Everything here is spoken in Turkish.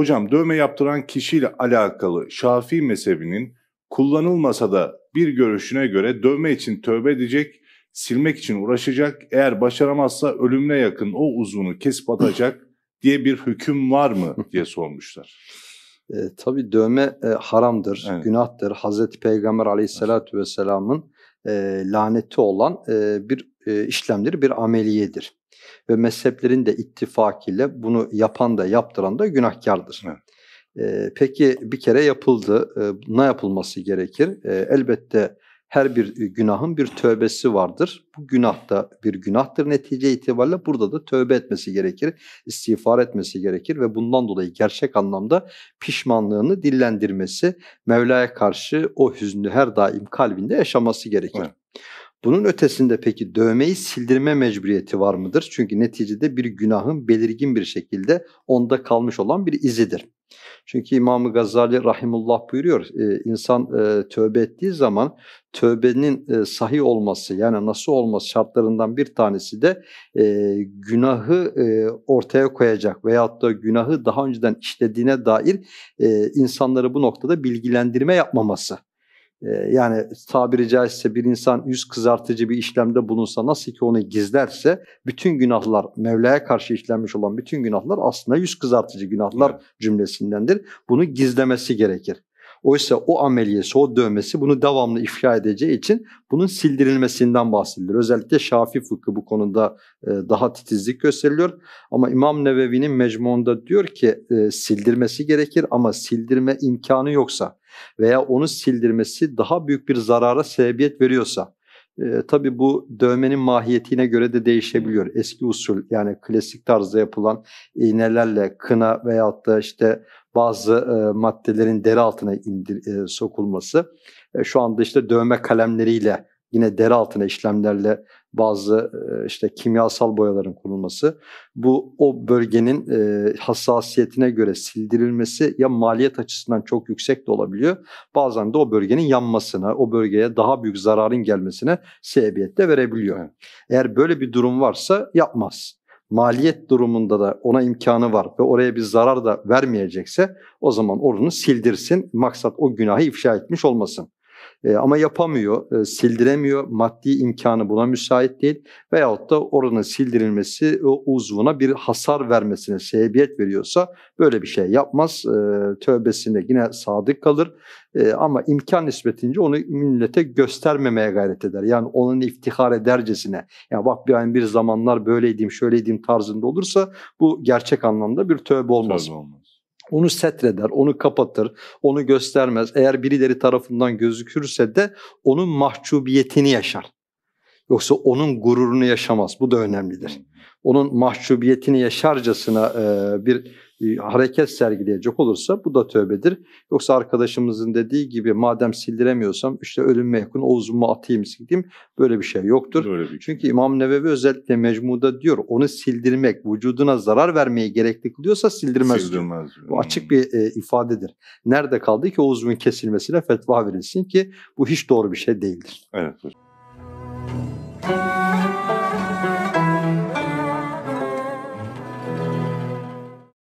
Hocam dövme yaptıran kişiyle alakalı Şafii mezhebinin kullanılmasa da bir görüşüne göre dövme için tövbe edecek, silmek için uğraşacak, eğer başaramazsa ölümüne yakın o uzvunu kesip atacak diye bir hüküm var mı diye sormuşlar. E, tabii dövme e, haramdır, evet. günahtır. Hazreti Peygamber aleyhissalatü vesselamın e, laneti olan e, bir e, işlemdir, bir ameliyedir. Ve mezheplerin de ittifakiyle bunu yapan da yaptıran da günahkardır. Evet. E, peki bir kere yapıldı. E, ee, ne yapılması gerekir? E, elbette her bir günahın bir tövbesi vardır. Bu günah da bir günahtır netice itibariyle. Burada da tövbe etmesi gerekir, istiğfar etmesi gerekir ve bundan dolayı gerçek anlamda pişmanlığını dillendirmesi, Mevla'ya karşı o hüznü her daim kalbinde yaşaması gerekir. Evet. Bunun ötesinde peki dövmeyi sildirme mecburiyeti var mıdır? Çünkü neticede bir günahın belirgin bir şekilde onda kalmış olan bir izidir. Çünkü İmam-ı Gazali Rahimullah buyuruyor, e, insan e, tövbe ettiği zaman tövbenin e, sahih olması yani nasıl olması şartlarından bir tanesi de günahı ortaya koyacak veyahut da günahı daha önceden işlediğine dair insanları bu noktada bilgilendirme yapmaması. Ee, yani tabiri caizse bir insan yüz kızartıcı bir işlemde bulunsa nasıl ki onu gizlerse bütün günahlar Mevla'ya karşı işlenmiş olan bütün günahlar aslında yüz kızartıcı günahlar evet. cümlesindendir. Bunu gizlemesi gerekir. Oysa o ameliyesi, o dövmesi bunu devamlı ifşa edeceği için bunun sildirilmesinden bahsedilir. Özellikle Şafi fıkı bu konuda e, daha titizlik gösteriliyor. Ama İmam Nevevi'nin mecmuunda diyor ki e, sildirmesi gerekir ama sildirme imkanı yoksa veya onu sildirmesi daha büyük bir zarara sebebiyet veriyorsa e, tabii bu dövmenin mahiyetine göre de değişebiliyor. Hmm. Eski usul yani klasik tarzda yapılan iğnelerle kına veyahut da işte bazı e, maddelerin deri altına indir, e, sokulması. E, şu anda işte dövme kalemleriyle yine deri altına işlemlerle bazı e, işte kimyasal boyaların kullanılması, bu o bölgenin e, hassasiyetine göre sildirilmesi ya maliyet açısından çok yüksek de olabiliyor. Bazen de o bölgenin yanmasına, o bölgeye daha büyük zararın gelmesine sebebiyet de verebiliyor. Eğer böyle bir durum varsa yapmaz maliyet durumunda da ona imkanı var ve oraya bir zarar da vermeyecekse o zaman orunu sildirsin. Maksat o günahı ifşa etmiş olmasın e, ama yapamıyor, e, sildiremiyor, maddi imkanı buna müsait değil veyahut da oranın sildirilmesi o uzvuna bir hasar vermesine sebebiyet veriyorsa böyle bir şey yapmaz. E, tövbesine yine sadık kalır e, ama imkan nispetince onu millete göstermemeye gayret eder. Yani onun iftihar edercesine yani bak bir yani bir zamanlar böyleydim, şöyleydim tarzında olursa bu gerçek anlamda bir tövbe olmaz. Tövbe olmaz onu setreder, onu kapatır, onu göstermez. Eğer birileri tarafından gözükürse de onun mahcubiyetini yaşar. Yoksa onun gururunu yaşamaz. Bu da önemlidir. Hmm. Onun mahcubiyetini yaşarcasına bir hareket sergileyecek olursa bu da tövbedir. Yoksa arkadaşımızın dediği gibi madem sildiremiyorsam işte ölüm mehkun omzumu atayım sileyim böyle bir şey yoktur. Böyle bir şey. Çünkü İmam Nevevi özellikle Mecmu'da diyor onu sildirmek vücuduna zarar vermeyi gerekli kılıyorsa sildirmez. sildirmez. Bu açık hmm. bir e, ifadedir. Nerede kaldı ki omzumun kesilmesine fetva verilsin ki bu hiç doğru bir şey değildir. Evet hocam.